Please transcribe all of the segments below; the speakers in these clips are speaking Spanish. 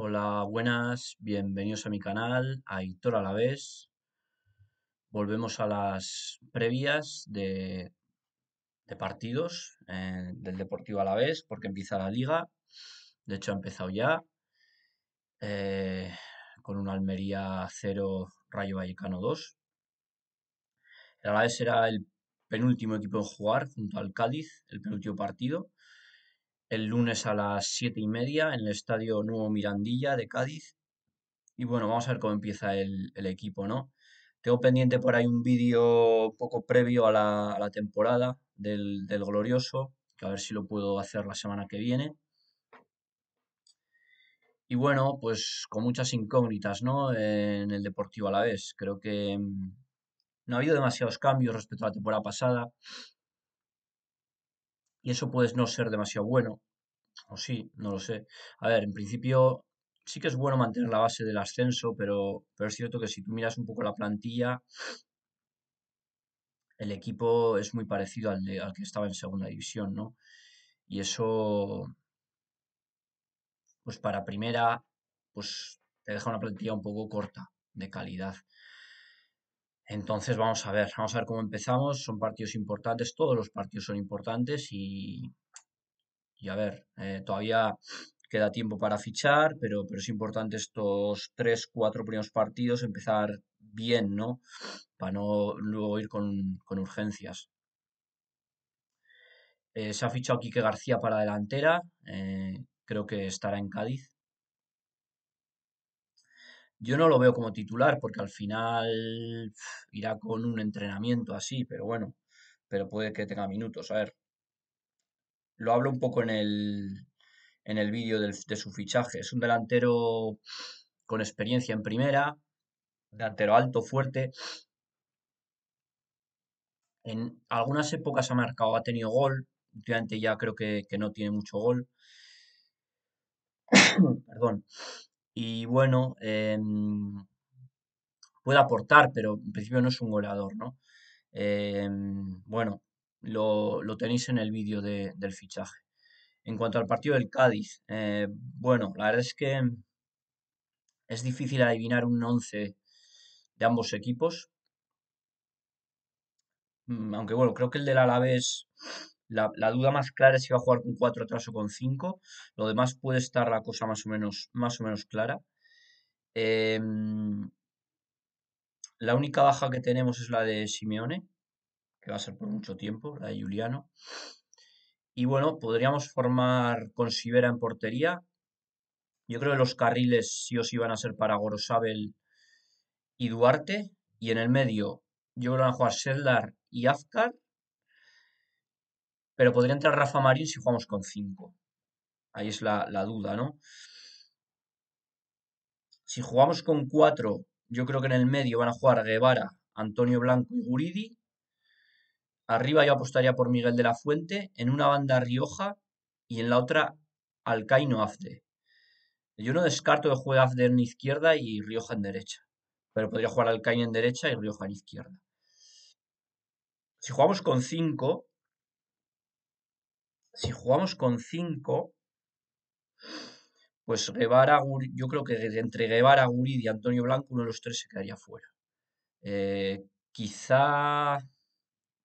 Hola, buenas, bienvenidos a mi canal, a a la vez. Volvemos a las previas de, partidos eh, del Deportivo Alavés, porque empieza la liga. De hecho, ha empezado ya eh, con un Almería 0, Rayo Vallecano 2. El Alavés era el penúltimo equipo en jugar junto al Cádiz, el penúltimo partido el lunes a las siete y media en el Estadio Nuevo Mirandilla de Cádiz. Y bueno, vamos a ver cómo empieza el, equipo, ¿no? Tengo pendiente por ahí un vídeo poco previo a la, temporada del, del, Glorioso, que a ver si lo puedo hacer la semana que viene. Y bueno, pues con muchas incógnitas, ¿no? En el Deportivo a la vez. Creo que mm, no ha habido demasiados cambios respecto a la temporada pasada. Y eso puede no ser demasiado bueno. O sí, no lo sé. A ver, en principio sí que es bueno mantener la base del ascenso, pero, pero es cierto que si tú miras un poco la plantilla, el equipo es muy parecido al, al que estaba en segunda división, ¿no? Y eso, pues para primera, pues te deja una plantilla un poco corta de calidad. Entonces vamos a ver, vamos a ver cómo empezamos. Son partidos importantes, todos los partidos son importantes y, y a ver, eh, todavía queda tiempo para fichar, pero, pero es importante estos tres, cuatro primeros partidos empezar bien, ¿no? Para no luego ir con, urgencias. Eh, se ha fichado Quique García para delantera, eh, creo que estará en Cádiz, yo no lo veo como titular porque al final irá con un entrenamiento así, pero bueno, pero puede que tenga minutos. A ver, lo hablo un poco en el, en el vídeo de su fichaje. Es un delantero con experiencia en primera, delantero alto, fuerte. En algunas épocas ha marcado, ha tenido gol. Últimamente ya creo que no tiene mucho gol. Perdón y bueno, em, puede aportar, pero en principio no es un goleador, ¿no? Em, bueno, lo, tenéis en el vídeo del fichaje. En cuanto al partido del Cádiz, eh, bueno, la verdad es que es difícil adivinar un once de ambos equipos. Mm, aunque bueno, creo que el del Alavés la, duda más clara es si va a jugar con 4 atrás o con 5. Lo demás puede estar la cosa más o menos, más o menos clara. Em, la única baja que tenemos es la de Simeone, que va a ser por mucho tiempo, la de Juliano. Y bueno, podríamos formar con Sibera en portería. Yo creo que los carriles sí o sí van a ser para Gorosabel y Duarte. Y en el medio, yo creo que van a jugar Seldar y Afkar pero podría entrar Rafa Marín si jugamos con 5. Ahí es la, duda, ¿no? Si jugamos con 4, yo creo que en el medio van a jugar Guevara, Antonio Blanco y Guridi. Arriba yo apostaría por Miguel de la Fuente, en una banda Rioja y en la otra Alcaino Afde. Yo no descarto de juegue Afde en izquierda y Rioja en derecha. Pero podría jugar Alcaino en derecha y Rioja en izquierda. Si jugamos con 5, si jugamos con 5, pues Guevara, yo creo que entre Guevara, Gurid y Antonio Blanco, uno de los tres se quedaría fuera. Eh, quizá,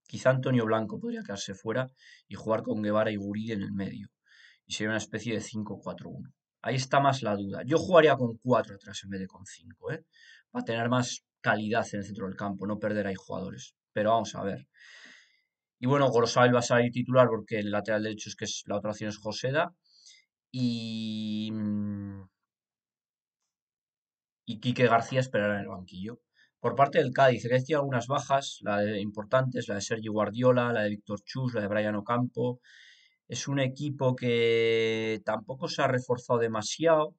quizá Antonio Blanco podría quedarse fuera y jugar con Guevara y Gurid en el medio. Y sería una especie de 5-4-1. Ahí está más la duda. Yo jugaría con 4 atrás en vez de con 5, ¿eh? Para tener más calidad en el centro del campo, no perder ahí jugadores. Pero vamos a ver. Y bueno, Gorosabel va a salir titular porque el lateral derecho es que la otra opción es Joseda. Y. Mm, y Quique García esperará en el banquillo. Por parte del Cádiz, que algunas bajas, la de importantes, la de Sergio Guardiola, la de Víctor Chus, la de Brian Ocampo. Es un equipo que tampoco se ha reforzado demasiado,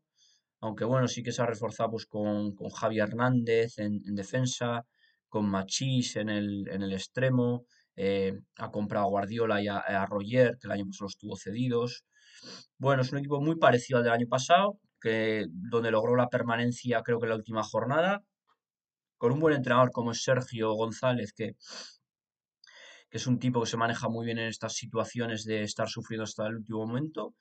aunque bueno, sí que se ha reforzado pues, con, con Javi Hernández en, defensa, con Machís en el, en el extremo, eh, ha comprado a Guardiola y a, Roger, que el año pasado los tuvo cedidos. Bueno, es un equipo muy parecido al del año pasado, que, donde logró la permanencia creo que en la última jornada, con un buen entrenador como es Sergio González, que, es un tipo que se maneja muy bien en estas situaciones de estar sufriendo hasta el último momento.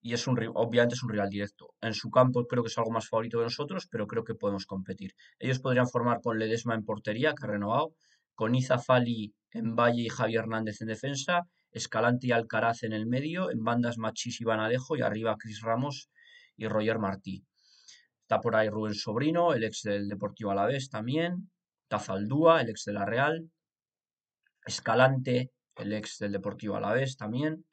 Y es un, obviamente es un rival directo. En su campo creo que es algo más favorito de nosotros, pero creo que podemos competir. Ellos podrían formar con Ledesma en portería, que ha renovado, con Izafali en Valle y Javier Hernández en defensa, Escalante y Alcaraz en el medio, en bandas Machís y Banadejo y arriba Cris Ramos y Roger Martí. Está por ahí Rubén Sobrino, el ex del Deportivo Alavés también, Tazaldúa, el ex de la Real, Escalante, el ex del Deportivo Alavés también,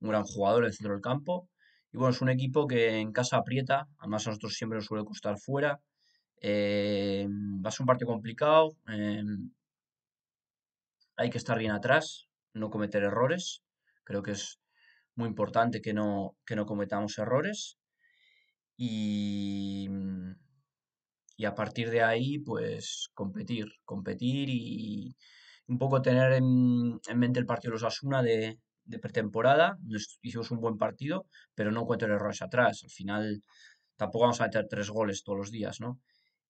un gran jugador en el centro del campo. Y bueno, es un equipo que en casa aprieta, además a nosotros siempre nos suele costar fuera. Eh, va a ser un partido complicado. Eh, hay que estar bien atrás, no cometer errores. Creo que es muy importante que no, no cometamos errores. Mm, y, a partir de ahí, pues competir, competir y un poco tener en, mente el partido de los Asuna de, pretemporada. hicimos un buen partido, pero no cometer errores atrás. Al final tampoco vamos a meter tres goles todos los días, ¿no?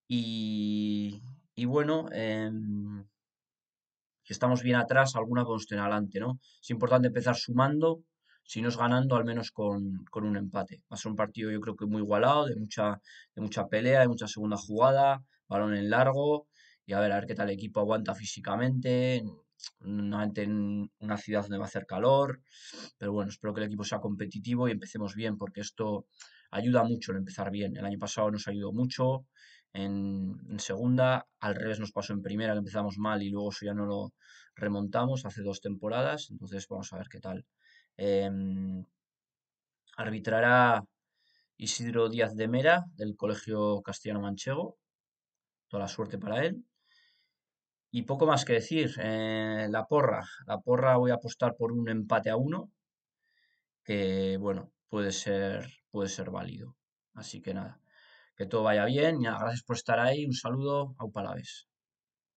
Y, bueno, em, que estamos bien atrás, alguna en adelante, ¿no? Es importante empezar sumando, si no es ganando, al menos con, un empate. Va a ser un partido yo creo que muy igualado, de mucha, de mucha pelea, de mucha segunda jugada, balón en largo, y a ver, a ver qué tal el equipo aguanta físicamente, en una ciudad donde va a hacer calor, pero bueno, espero que el equipo sea competitivo y empecemos bien, porque esto ayuda mucho en empezar bien. El año pasado nos ayudó mucho en, segunda, al revés nos pasó en primera, que empezamos mal y luego eso ya no lo remontamos hace dos temporadas, entonces vamos a ver qué tal. Em, arbitrará Isidro Díaz de Mera del Colegio Castellano Manchego, toda la suerte para él. Y poco más que decir, eh, la porra, la porra voy a apostar por un empate a uno, que bueno, puede ser, puede ser válido. Así que nada. Que todo vaya bien. Y gracias por estar ahí. Un saludo. Au palaves.